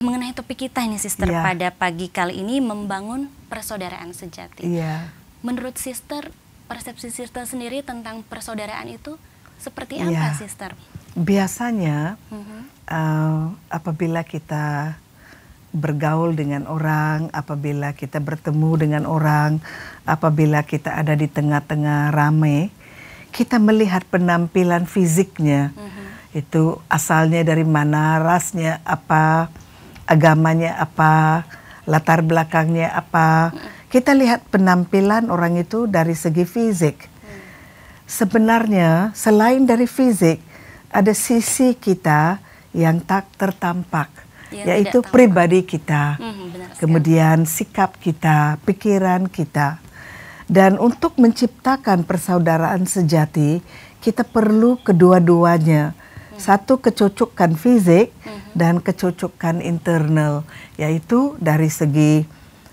mengenai topik kita ini sister yeah. pada pagi kali ini membangun persaudaraan sejati. Yeah. Menurut sister persepsi sister sendiri tentang persaudaraan itu seperti iya. apa yeah. sister? Biasanya mm -hmm. uh, apabila kita bergaul dengan orang, apabila kita bertemu dengan orang, apabila kita ada di tengah-tengah ramai, kita melihat penampilan fisiknya. Mm -hmm. Itu asalnya dari mana, rasnya apa, agamanya apa, latar belakangnya apa. Kita lihat penampilan orang itu dari segi fisik. Sebenarnya selain dari fisik, ada sisi kita yang tak tertampak, ya, yaitu pribadi kita, hmm, kemudian sikap kita, pikiran kita. Dan untuk menciptakan persaudaraan sejati, kita perlu kedua-duanya. Hmm. Satu kecocokan fisik, hmm dan kecocokan internal yaitu dari segi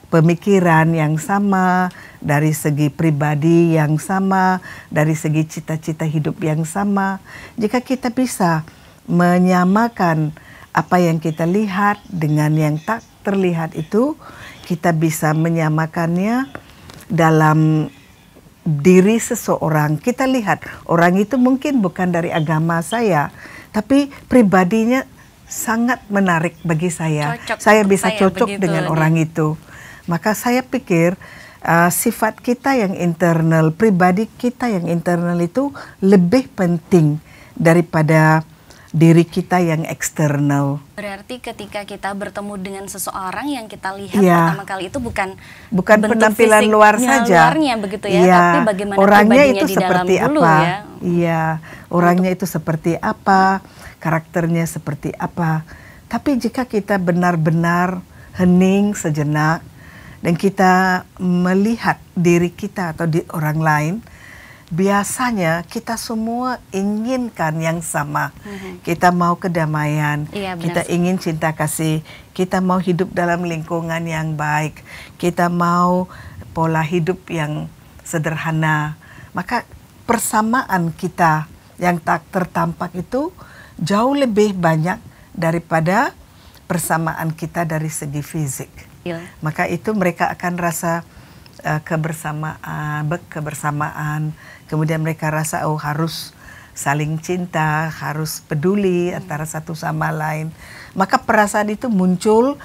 pemikiran yang sama, dari segi pribadi yang sama, dari segi cita-cita hidup yang sama. Jika kita bisa menyamakan apa yang kita lihat dengan yang tak terlihat itu, kita bisa menyamakannya dalam diri seseorang. Kita lihat orang itu mungkin bukan dari agama saya, tapi pribadinya sangat menarik bagi saya. Cocok saya bisa saya cocok dengan iya. orang itu. Maka saya pikir uh, sifat kita yang internal, pribadi kita yang internal itu lebih penting daripada diri kita yang eksternal. Berarti ketika kita bertemu dengan seseorang yang kita lihat ya. pertama kali itu bukan bukan penampilan luar saja. Luarnya begitu ya, ya. tapi bagaimana orangnya itu di seperti dalam apa? ya. Iya, orangnya itu seperti apa, karakternya seperti apa. Tapi jika kita benar-benar hening sejenak dan kita melihat diri kita atau di orang lain, biasanya kita semua inginkan yang sama. Mm-hmm. Kita mau kedamaian, iya, kita ingin cinta kasih, kita mau hidup dalam lingkungan yang baik, kita mau pola hidup yang sederhana. Maka persamaan kita yang tak tertampak itu jauh lebih banyak daripada persamaan kita dari segi fisik. Yeah. Maka itu mereka akan rasa uh, kebersamaan, kebersamaan. Kemudian mereka rasa oh harus saling cinta, harus peduli mm. antara satu sama lain. Maka perasaan itu muncul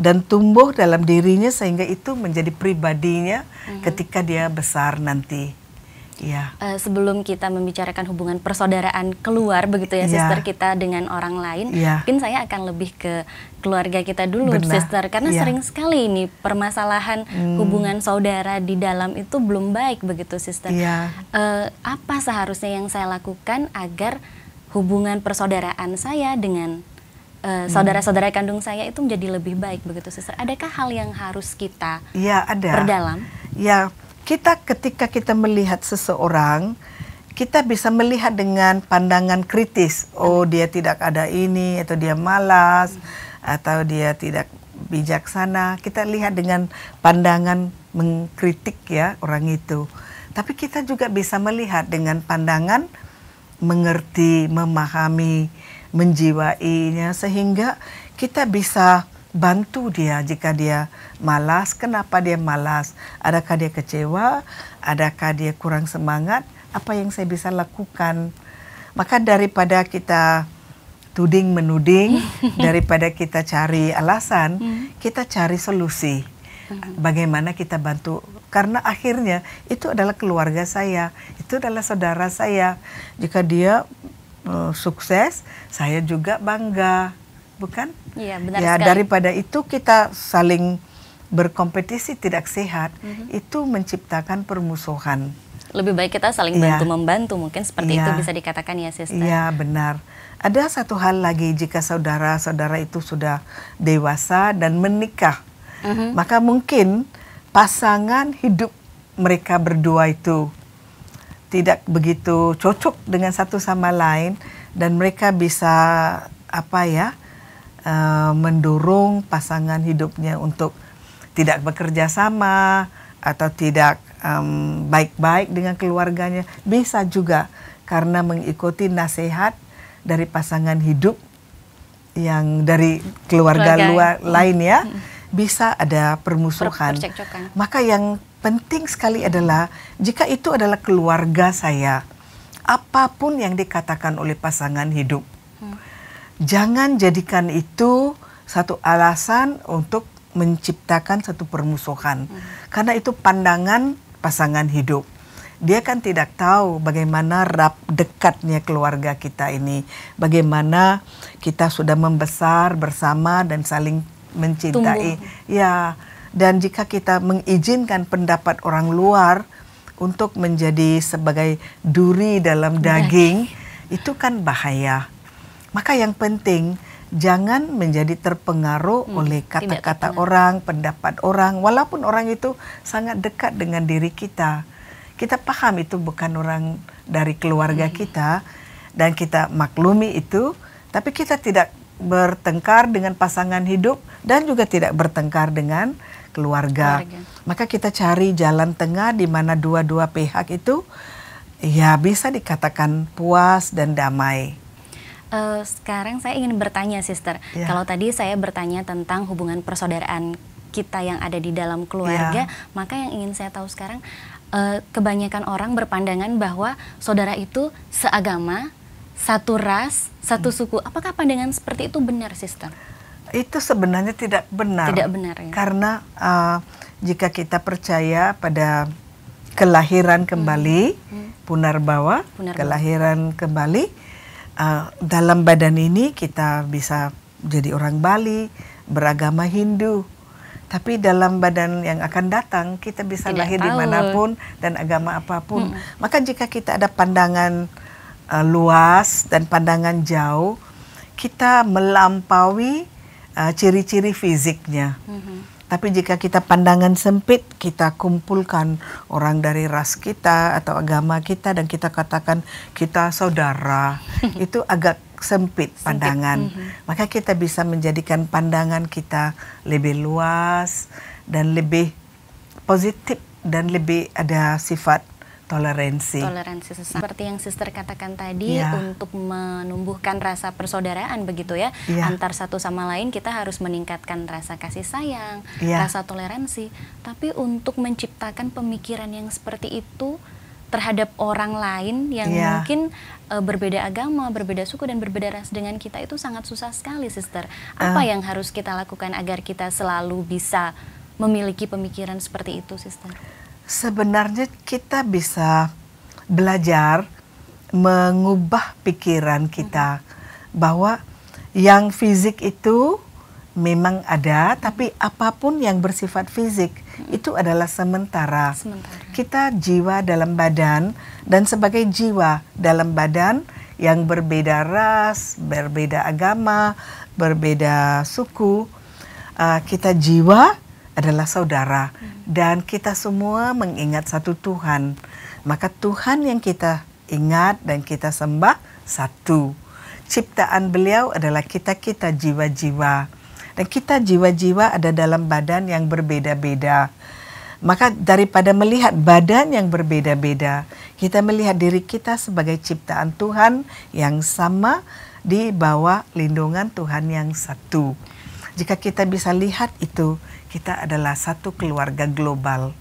dan tumbuh dalam dirinya sehingga itu menjadi pribadinya hmm. ketika dia besar nanti. Yeah. Iya. Uh, sebelum kita membicarakan hubungan persaudaraan keluar begitu ya yeah. Iya. kita dengan orang lain, yeah. mungkin saya akan lebih ke keluarga kita dulu Benar. sister karena yeah. sering sekali ini permasalahan hmm. hubungan saudara di dalam itu belum baik begitu sister. Yeah. Iya. Uh, apa seharusnya yang saya lakukan agar hubungan persaudaraan saya dengan eh, hmm. saudara-saudara uh, hmm. kandung saya itu menjadi lebih baik begitu sister. Adakah hal yang harus kita ya, ada. perdalam? Ya, kita ketika kita melihat seseorang kita bisa melihat dengan pandangan kritis oh dia tidak ada ini atau dia malas atau dia tidak bijaksana kita lihat dengan pandangan mengkritik ya orang itu tapi kita juga bisa melihat dengan pandangan mengerti memahami menjiwainya sehingga kita bisa bantu dia jika dia malas, kenapa dia malas, adakah dia kecewa, adakah dia kurang semangat, apa yang saya bisa lakukan. Maka daripada kita tuding menuding, daripada kita cari alasan, hmm. kita cari solusi. Hmm. Bagaimana kita bantu karena akhirnya itu adalah keluarga saya, itu adalah saudara saya. Jika dia uh, sukses, saya juga bangga bukan? Iya, benar ya, sekali. daripada itu kita saling berkompetisi tidak sehat, mm -hmm. itu menciptakan permusuhan. Lebih baik kita saling ya. bantu membantu mungkin seperti ya. itu iya. bisa dikatakan ya, Sister. Iya, benar. Ada satu hal lagi jika saudara-saudara itu sudah dewasa dan menikah, mm -hmm. maka mungkin pasangan hidup mereka berdua itu tidak begitu cocok dengan satu sama lain dan mereka bisa apa ya uh, mendorong pasangan hidupnya untuk tidak bekerja sama atau tidak baik-baik um, dengan keluarganya bisa juga karena mengikuti nasihat dari pasangan hidup yang dari keluarga, keluarga. luar ya. lain ya bisa ada permusuhan. Maka yang penting sekali adalah jika itu adalah keluarga saya, apapun yang dikatakan oleh pasangan hidup, hmm jangan jadikan itu satu alasan untuk menciptakan satu permusuhan. Hmm. Karena itu pandangan pasangan hidup. Dia kan tidak tahu bagaimana rap dekatnya keluarga kita ini, bagaimana kita sudah membesar bersama dan saling mencintai. Tumbuh. Ya, dan jika kita mengizinkan pendapat orang luar untuk menjadi sebagai duri dalam daging, daging. itu kan bahaya maka yang penting jangan menjadi terpengaruh hmm, oleh kata-kata orang, pendapat orang, walaupun orang itu sangat dekat dengan diri kita. Kita paham itu bukan orang dari keluarga hmm. kita dan kita maklumi itu, tapi kita tidak bertengkar dengan pasangan hidup dan juga tidak bertengkar dengan keluarga. keluarga. Maka kita cari jalan tengah di mana dua-dua pihak itu ya bisa dikatakan puas dan damai uh, sekarang saya ingin bertanya, Sister. Yeah. Kalau tadi saya bertanya tentang hubungan persaudaraan kita yang ada di dalam keluarga, yeah. maka yang ingin saya tahu sekarang uh, kebanyakan orang berpandangan bahwa saudara itu seagama, satu ras, satu hmm. suku. Apakah pandangan seperti itu benar, Sister? Itu sebenarnya tidak benar. Tidak benar ya. Karena uh, jika kita percaya pada kelahiran kembali, hmm. Hmm. punar bawah, kelahiran kembali uh, dalam badan ini kita bisa jadi orang Bali, beragama Hindu. Tapi dalam badan yang akan datang kita bisa Tidak lahir tahu. dimanapun dan agama apapun. Hmm. Maka jika kita ada pandangan uh, luas dan pandangan jauh, kita melampaui eh, ciri-ciri uh, fisiknya. Hmm tapi jika kita pandangan sempit, kita kumpulkan orang dari ras kita atau agama kita dan kita katakan kita saudara, itu agak sempit pandangan. Sempit. Mm -hmm. Maka kita bisa menjadikan pandangan kita lebih luas dan lebih positif dan lebih ada sifat toleransi. Toleransi Seperti yang Sister katakan tadi ya. untuk menumbuhkan rasa persaudaraan begitu ya, ya antar satu sama lain kita harus meningkatkan rasa kasih sayang, ya. rasa toleransi. Tapi untuk menciptakan pemikiran yang seperti itu terhadap orang lain yang ya. mungkin e, berbeda agama, berbeda suku dan berbeda ras dengan kita itu sangat susah sekali, Sister. Apa uh. yang harus kita lakukan agar kita selalu bisa memiliki pemikiran seperti itu, Sister? sebenarnya kita bisa belajar mengubah pikiran kita mm-hmm. bahwa yang fisik itu memang ada mm-hmm. tapi apapun yang bersifat fisik mm-hmm. itu adalah sementara. Kita jiwa dalam badan dan sebagai jiwa dalam badan yang berbeda ras, berbeda agama, berbeda suku, uh, kita jiwa adalah saudara hmm. dan kita semua mengingat satu Tuhan. Maka Tuhan yang kita ingat dan kita sembah satu. Ciptaan beliau adalah kita-kita jiwa-jiwa. Dan kita jiwa-jiwa ada dalam badan yang berbeda-beda. Maka daripada melihat badan yang berbeda-beda, kita melihat diri kita sebagai ciptaan Tuhan yang sama di bawah lindungan Tuhan yang satu. Jika kita bisa lihat itu, kita adalah satu keluarga global.